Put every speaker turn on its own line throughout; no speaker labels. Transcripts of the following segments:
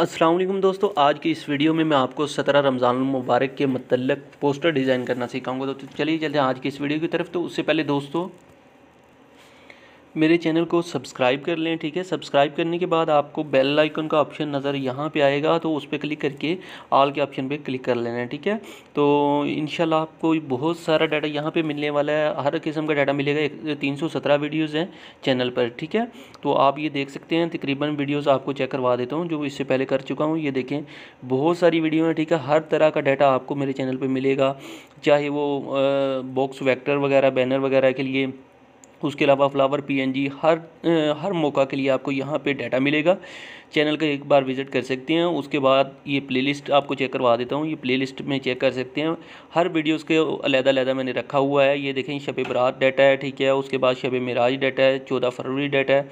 असलम दोस्तों आज की इस वीडियो में मैं आपको सत्रह रमज़ान मुबारक के मतलब पोस्टर डिज़ाइन करना सिखाऊंगा तो चलिए चलते हैं आज की इस वीडियो की तरफ तो उससे पहले दोस्तों मेरे चैनल को सब्सक्राइब कर लें ठीक है सब्सक्राइब करने के बाद आपको बेल लाइकन का ऑप्शन नज़र यहाँ पे आएगा तो उस पर क्लिक करके ऑल के ऑप्शन पे क्लिक कर लेना है ठीक है तो इन आपको बहुत सारा डाटा यहाँ पे मिलने वाला है हर किस्म का डाटा मिलेगा एक तीन सौ सत्रह वीडियोज़ हैं चैनल पर ठीक है तो आप ये देख सकते हैं तकरीबन वीडियोज़ आपको चेक करवा देता हूँ जो इससे पहले कर चुका हूँ ये देखें बहुत सारी वीडियो हैं ठीक है हर तरह का डाटा आपको मेरे चैनल पर मिलेगा चाहे वो बॉक्स वैक्टर वगैरह बैनर वगैरह के लिए उसके अलावा फ्लावर पीएनजी हर हर मौका के लिए आपको यहाँ पे डाटा मिलेगा चैनल का एक बार विज़िट कर सकते हैं उसके बाद ये प्लेलिस्ट आपको चेक करवा देता हूँ ये प्लेलिस्ट में चेक कर सकते हैं हर वीडियोस के अलहदा अलहदा मैंने रखा हुआ है ये देखें शब बरात डाटा है ठीक है उसके बाद शब मराज डाटा है चौदह फरवरी डाटा है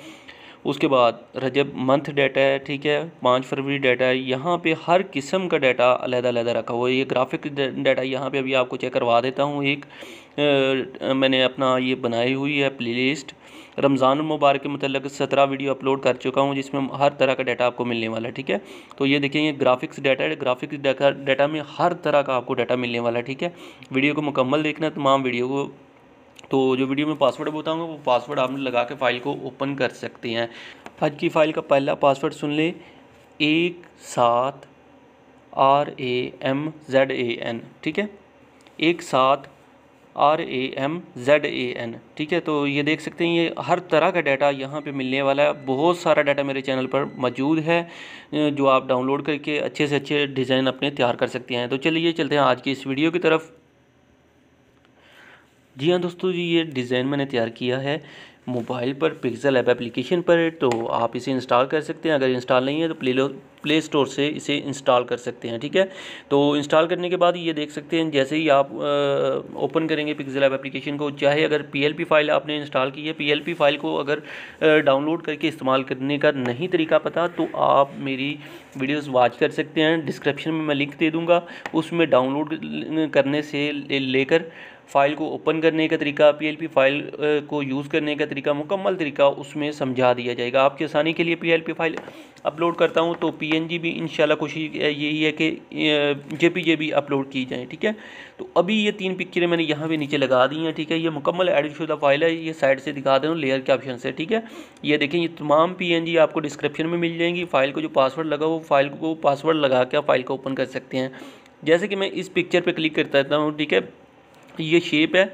उसके बाद रजब मंथ डाटा है ठीक है पाँच फरवरी डाटा है यहाँ पे हर किस्म का डाटा अलग अलग रखा हुआ है ये ग्राफिक डाटा यहाँ पे अभी आपको चेक करवा देता हूँ एक आ, मैंने अपना ये बनाई हुई है प्लेलिस्ट रमज़ान मुबारक के मतलब सत्रह वीडियो अपलोड कर चुका हूँ जिसमें हर तरह का डाटा आपको मिलने वाला है ठीक है तो ये देखिए ये ग्राफिक्स डाटा है ग्राफिक्स डाटा में हर तरह का आपको डाटा मिलने वाला है ठीक है वीडियो को मुकम्मल देखना तमाम वीडियो को तो जो वीडियो में पासवर्ड बताऊंगा वो पासवर्ड आपने लगा के फ़ाइल को ओपन कर सकते हैं आज की फ़ाइल का पहला पासवर्ड सुन लें एक सात R A M Z A N ठीक है एक सात R A M Z A N ठीक है तो ये देख सकते हैं ये हर तरह का डाटा यहाँ पे मिलने वाला है बहुत सारा डाटा मेरे चैनल पर मौजूद है जो आप डाउनलोड करके अच्छे से अच्छे डिज़ाइन अपने तैयार कर सकते हैं तो चलिए चलते हैं आज की इस वीडियो की तरफ जी हाँ दोस्तों जी ये डिज़ाइन मैंने तैयार किया है मोबाइल पर पिक्सल ऐप एप्लीकेशन पर तो आप इसे इंस्टॉल कर सकते हैं अगर इंस्टॉल नहीं है तो प्ले प्ले स्टोर से इसे इंस्टॉल कर सकते हैं ठीक है तो इंस्टॉल करने के बाद ये देख सकते हैं जैसे ही आप ओपन करेंगे पिक्सल ऐप एप्लीकेशन को चाहे अगर पीएलपी फाइल आपने इंस्टॉल की है पीएलपी फाइल को अगर डाउनलोड करके इस्तेमाल करने का नहीं तरीका पता तो आप मेरी वीडियोज़ वॉच कर सकते हैं डिस्क्रिप्शन में मैं लिंक दे दूँगा उसमें डाउनलोड करने से लेकर ले फ़ाइल को ओपन करने का तरीका पीएलपी फ़ाइल को यूज़ करने का तरीका मुकम्मल तरीका उसमें समझा दिया जाएगा आपकी आसानी के लिए पीएलपी फ़ाइल अपलोड करता हूँ तो पीएनजी भी इन कोशिश यही है कि जेपीजे भी अपलोड की जाए ठीक है तो अभी ये तीन पिक्चरें मैंने यहाँ पर नीचे लगा दी हैं ठीक है ये मुकम्मल एडिट शुदा फाइल है ये साइड से दिखा दे रहा लेयर के ऑप्शन से ठीक है ये देखें ये तमाम पी आपको डिस्क्रिप्शन में मिल जाएंगी फ़ाइल को जो पासवर्ड लगा वो फाइल को पासवर्ड लगा के आप फाइल को ओपन कर सकते हैं जैसे कि मैं इस पिक्चर पर क्लिक करता रहता हूँ ठीक है ये शेप है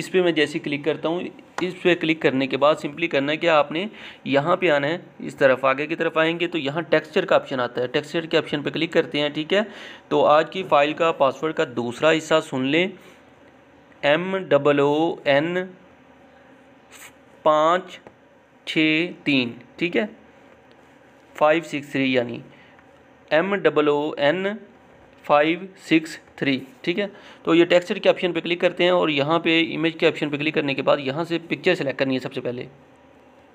इस पर मैं जैसे क्लिक करता हूँ इस पर क्लिक करने के बाद सिंपली करना है कि आपने यहाँ पे आना है इस तरफ आगे की तरफ आएंगे तो यहाँ टेक्सचर का ऑप्शन आता है टेक्सचर के ऑप्शन पे क्लिक करते हैं ठीक है तो आज की फ़ाइल का पासवर्ड का दूसरा हिस्सा सुन लें एम डबल ओ एन पाँच छ तीन ठीक है फाइव सिक्स थ्री यानी M double O N five six three ठीक है तो ये टेक्सचर के ऑप्शन पे क्लिक करते हैं और यहाँ पे इमेज के ऑप्शन पे क्लिक करने के बाद यहाँ से पिक्चर सेलेक्ट करनी है सबसे पहले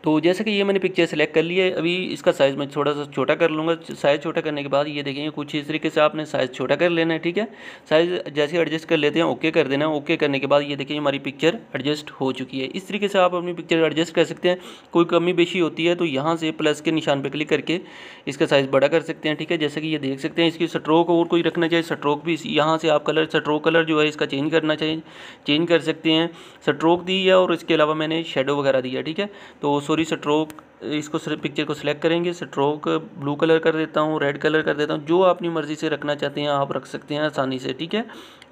तो जैसे कि ये मैंने पिक्चर सेलेक्ट कर लिया है अभी इसका साइज़ मैं थोड़ा सा छोटा कर लूँगा साइज़ छोटा करने के बाद ये देखेंगे कुछ इस तरीके से आपने साइज़ छोटा कर लेना है ठीक है साइज़ जैसे एडजस्ट कर लेते हैं ओके कर देना है ओके करने के बाद ये देखेंगे हमारी पिक्चर एडजस्ट हो चुकी है इस तरीके से आप अपनी पिक्चर एडजस्ट कर सकते हैं कोई कमी बेशी होती है तो यहाँ से प्लस के निशान पर क्लिक करके इसका साइज़ बड़ा कर सकते हैं ठीक है जैसे कि ये देख सकते हैं इसकी स्ट्रोक और कोई रखना चाहिए स्ट्रोक भी यहाँ से आप कलर स्ट्रोक कलर जो है इसका चेंज करना चाहिए चेंज कर सकते हैं स्ट्रोक दी है और इसके अलावा मैंने शेडो वगैरह दिया ठीक है तो सॉरी स्ट्रोक इसको पिक्चर को सिलेक्ट करेंगे स्ट्रोक ब्लू कलर कर देता हूँ रेड कलर कर देता हूँ जो अपनी मर्ज़ी से रखना चाहते हैं आप रख सकते हैं आसानी से ठीक है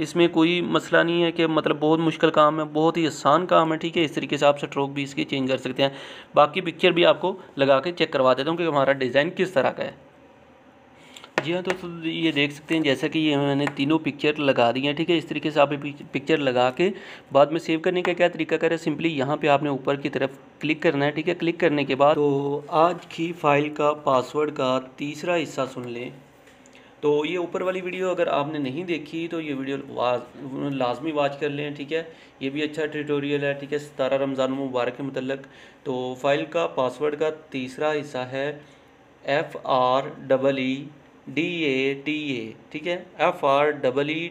इसमें कोई मसला नहीं है कि मतलब बहुत मुश्किल काम है बहुत ही आसान काम है ठीक है इस तरीके से आप स्ट्रोक भी इसकी चेंज कर सकते हैं बाकी पिक्चर भी आपको लगा के चेक करवा देता हूँ कि हमारा डिज़ाइन किस तरह का है जी हाँ तो ये देख सकते हैं जैसा कि ये मैंने तीनों पिक्चर लगा दी हैं ठीक है इस तरीके से आप पिक्चर लगा के बाद में सेव करने का क्या तरीका करें सिंपली यहाँ पे आपने ऊपर की तरफ क्लिक करना है ठीक है क्लिक करने के बाद तो आज की फ़ाइल का पासवर्ड का तीसरा हिस्सा सुन लें तो ये ऊपर वाली वीडियो अगर आपने नहीं देखी तो ये वीडियो लाजमी वाच कर लें ठीक है ये भी अच्छा ट्यूटोरियल है ठीक है सतारा रमज़ान मुबारक के मतलब तो फाइल का पासवर्ड का तीसरा हिस्सा है F R double E D A T A ठीक है F R double E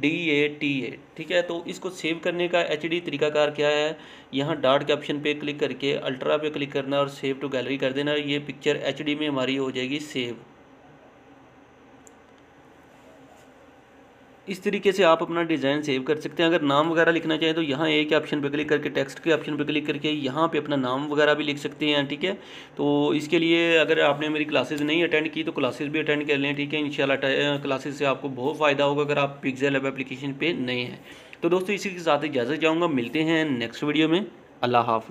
D A T A ठीक है तो इसको सेव करने का एच डी तरीकाकार क्या है यहाँ डार्ट के ऑप्शन पे क्लिक करके अल्ट्रा पे क्लिक करना और सेव टू गैलरी कर देना ये पिक्चर एच डी में हमारी हो जाएगी सेव इस तरीके से आप अपना डिज़ाइन सेव कर सकते हैं अगर नाम वगैरह लिखना चाहें तो यहाँ ए के ऑप्शन पर क्लिक करके टेक्स्ट के ऑप्शन पर क्लिक करके यहाँ पे अपना नाम वगैरह भी लिख सकते हैं ठीक है तो इसके लिए अगर आपने मेरी क्लासेस नहीं अटेंड की तो क्लासेस भी अटेंड कर लें ठीक है इन क्लासेज से आपको बहुत फ़ायदा होगा अगर आप पिक्जल ऐप एप्लीकेशन पर नए हैं तो दोस्तों इसी के साथ इजाज़त जाऊँगा मिलते हैं नेक्स्ट वीडियो में अल्लाह हाफि